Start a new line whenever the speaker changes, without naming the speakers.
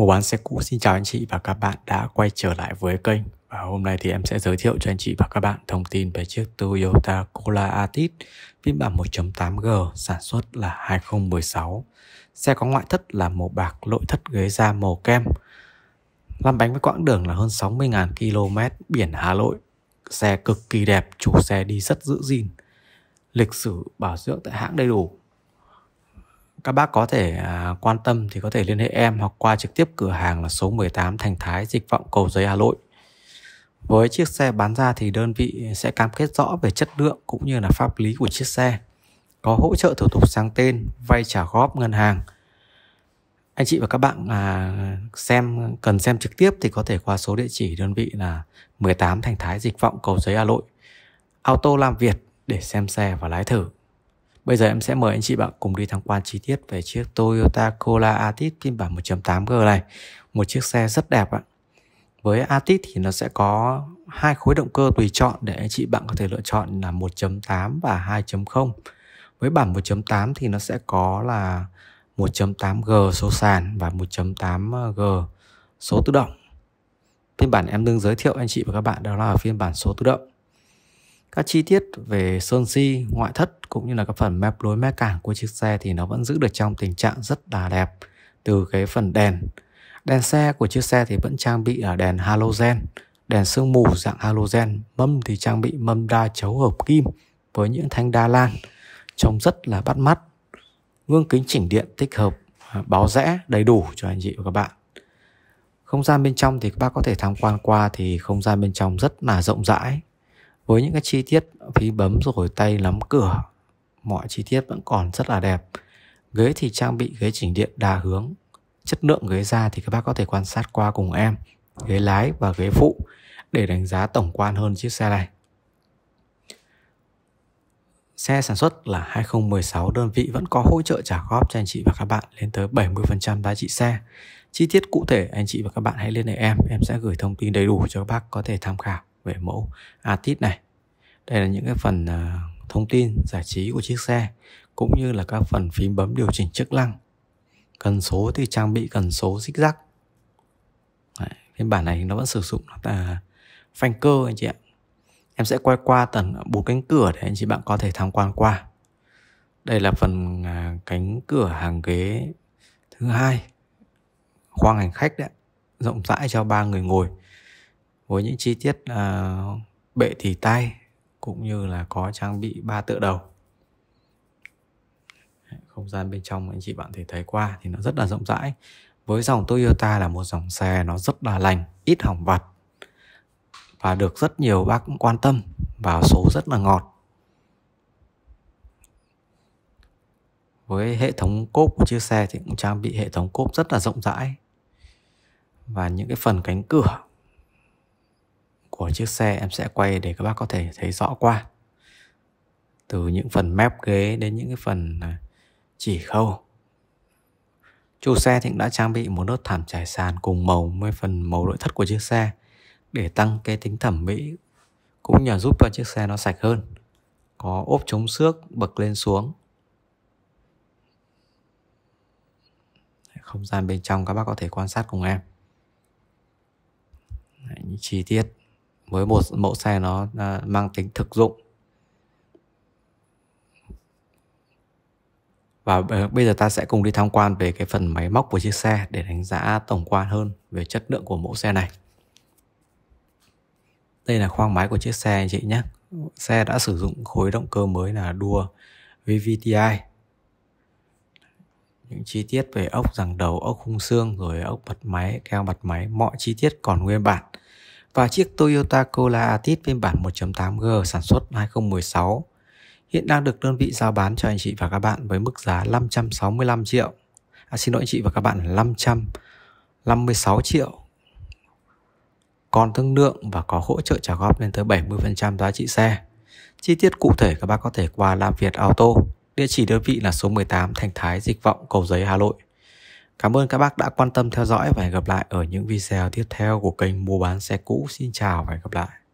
Mua bán xe cũ xin chào anh chị và các bạn đã quay trở lại với kênh và hôm nay thì em sẽ giới thiệu cho anh chị và các bạn thông tin về chiếc Toyota Corolla Altis phiên bản 1.8G sản xuất là 2016. Xe có ngoại thất là màu bạc, nội thất ghế da màu kem. Lăn bánh với quãng đường là hơn 60.000 km, biển Hà Nội. Xe cực kỳ đẹp, chủ xe đi rất giữ gìn. Lịch sử bảo dưỡng tại hãng đầy đủ, các bác có thể à, quan tâm thì có thể liên hệ em hoặc qua trực tiếp cửa hàng là số 18 Thành Thái Dịch vọng Cầu Giấy Hà Nội. Với chiếc xe bán ra thì đơn vị sẽ cam kết rõ về chất lượng cũng như là pháp lý của chiếc xe. Có hỗ trợ thủ tục sang tên, vay trả góp ngân hàng. Anh chị và các bạn à, xem cần xem trực tiếp thì có thể qua số địa chỉ đơn vị là 18 Thành Thái Dịch vọng Cầu Giấy Hà Nội. Auto làm Việt để xem xe và lái thử. Bây giờ em sẽ mời anh chị bạn cùng đi tham quan chi tiết về chiếc Toyota Corolla Altis phiên bản 1.8G này. Một chiếc xe rất đẹp ạ. Với Altis thì nó sẽ có hai khối động cơ tùy chọn để anh chị bạn có thể lựa chọn là 1.8 và 2.0. Với bản 1.8 thì nó sẽ có là 1.8G số sàn và 1.8G số tự động. Phiên bản em đang giới thiệu anh chị và các bạn đó là phiên bản số tự động các chi tiết về sơn si, ngoại thất cũng như là các phần mép lối mép cảng của chiếc xe thì nó vẫn giữ được trong tình trạng rất là đẹp từ cái phần đèn. Đèn xe của chiếc xe thì vẫn trang bị ở đèn halogen, đèn sương mù dạng halogen, mâm thì trang bị mâm đa chấu hợp kim với những thanh đa lan trông rất là bắt mắt. Gương kính chỉnh điện tích hợp à, báo rẽ đầy đủ cho anh chị và các bạn. Không gian bên trong thì các bác có thể tham quan qua thì không gian bên trong rất là rộng rãi, với những cái chi tiết phí bấm rồi tay nắm cửa mọi chi tiết vẫn còn rất là đẹp ghế thì trang bị ghế chỉnh điện đa hướng chất lượng ghế da thì các bác có thể quan sát qua cùng em ghế lái và ghế phụ để đánh giá tổng quan hơn chiếc xe này Xe sản xuất là 2016 đơn vị vẫn có hỗ trợ trả góp cho anh chị và các bạn lên tới 70% giá trị xe. Chi tiết cụ thể anh chị và các bạn hãy liên hệ em, em sẽ gửi thông tin đầy đủ cho các bác có thể tham khảo về mẫu Atit này. Đây là những cái phần à, thông tin giải trí của chiếc xe cũng như là các phần phím bấm điều chỉnh chức năng. Cần số thì trang bị cần số xích rắc. phiên bản này nó vẫn sử dụng là à, phanh cơ anh chị ạ. Em sẽ quay qua tận bốn cánh cửa để anh chị bạn có thể tham quan qua. Đây là phần à, cánh cửa hàng ghế thứ hai khoang hành khách đấy rộng rãi cho ba người ngồi với những chi tiết uh, bệ thì tay cũng như là có trang bị ba tựa đầu không gian bên trong anh chị bạn thể thấy qua thì nó rất là rộng rãi với dòng Toyota là một dòng xe nó rất là lành ít hỏng vặt và được rất nhiều bác cũng quan tâm và số rất là ngọt với hệ thống cốp của chiếc xe thì cũng trang bị hệ thống cốp rất là rộng rãi và những cái phần cánh cửa của chiếc xe em sẽ quay để các bác có thể thấy rõ qua từ những phần mép ghế đến những cái phần à, chỉ khâu chủ xe thì đã trang bị một nốt thảm trải sàn cùng màu với phần màu nội thất của chiếc xe để tăng cái tính thẩm mỹ cũng nhờ giúp cho chiếc xe nó sạch hơn có ốp chống xước bậc lên xuống không gian bên trong các bác có thể quan sát cùng em Đấy, những chi tiết với một mẫu xe nó à, mang tính thực dụng và ờ, bây giờ ta sẽ cùng đi tham quan về cái phần máy móc của chiếc xe để đánh giá tổng quan hơn về chất lượng của mẫu xe này đây là khoang máy của chiếc xe anh chị nhé xe đã sử dụng khối động cơ mới là đua VVTi những chi tiết về ốc rằng đầu ốc khung xương rồi ốc bật máy keo bật máy mọi chi tiết còn nguyên bản và chiếc Toyota Corolla Altis phiên bản 1.8G sản xuất 2016 hiện đang được đơn vị giao bán cho anh chị và các bạn với mức giá 565 triệu. À, xin lỗi anh chị và các bạn là 556 triệu. Còn thương lượng và có hỗ trợ trả góp lên tới 70% giá trị xe. Chi tiết cụ thể các bác có thể qua Lam Việt Auto. Địa chỉ đơn vị là số 18 Thành Thái Dịch Vọng Cầu Giấy Hà Nội. Cảm ơn các bác đã quan tâm theo dõi và hẹn gặp lại ở những video tiếp theo của kênh Mua bán xe cũ. Xin chào và hẹn gặp lại.